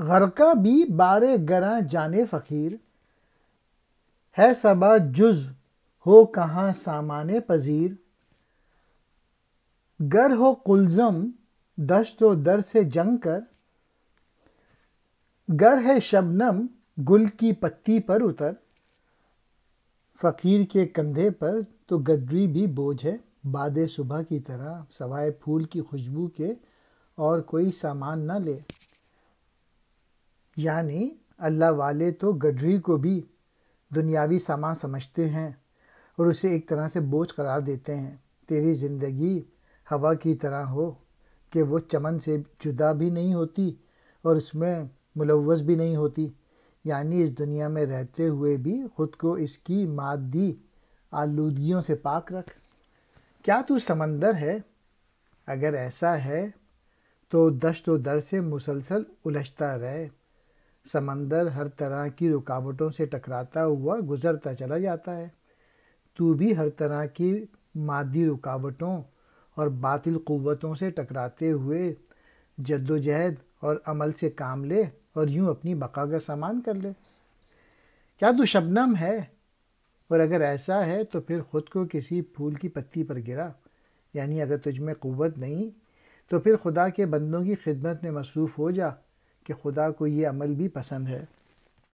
गरका भी बारे गरा जाने फ़कीर है सबा जुज हो कहाँ सामाने पजीर गर हो कुलज़म दश्त दर से जंग कर गर है शबनम गुल की पत्ती पर उतर फ़कीर के कंधे पर तो गदरी भी बोझ है बाद सुबह की तरह सवाए फूल की खुशबू के और कोई सामान न ले यानी अल्लाह वाले तो गडरी को भी दुनियावी सामान समझते हैं और उसे एक तरह से बोझ करार देते हैं तेरी ज़िंदगी हवा की तरह हो कि वो चमन से जुदा भी नहीं होती और उसमें मुलवस भी नहीं होती यानी इस दुनिया में रहते हुए भी ख़ुद को इसकी मादी आलूदगियों से पाक रख क्या तू समंदर है अगर ऐसा है तो दश्त दर से मुसलसल उलझता रहे समंदर हर तरह की रुकावटों से टकराता हुआ गुजरता चला जाता है तू भी हर तरह की मादी रुकावटों और बातिल क़वतों से टकराते हुए जद्दोजहद और अमल से काम ले और यूँ अपनी बका का सामान कर ले क्या तू शबनम है और अगर ऐसा है तो फिर ख़ुद को किसी फूल की पत्ती पर गिरा यानी अगर तुझ में क़वत नहीं तो फिर खुदा के बंदों की खिदमत में मसरूफ़ हो जा कि खुदा को ये अमल भी पसंद है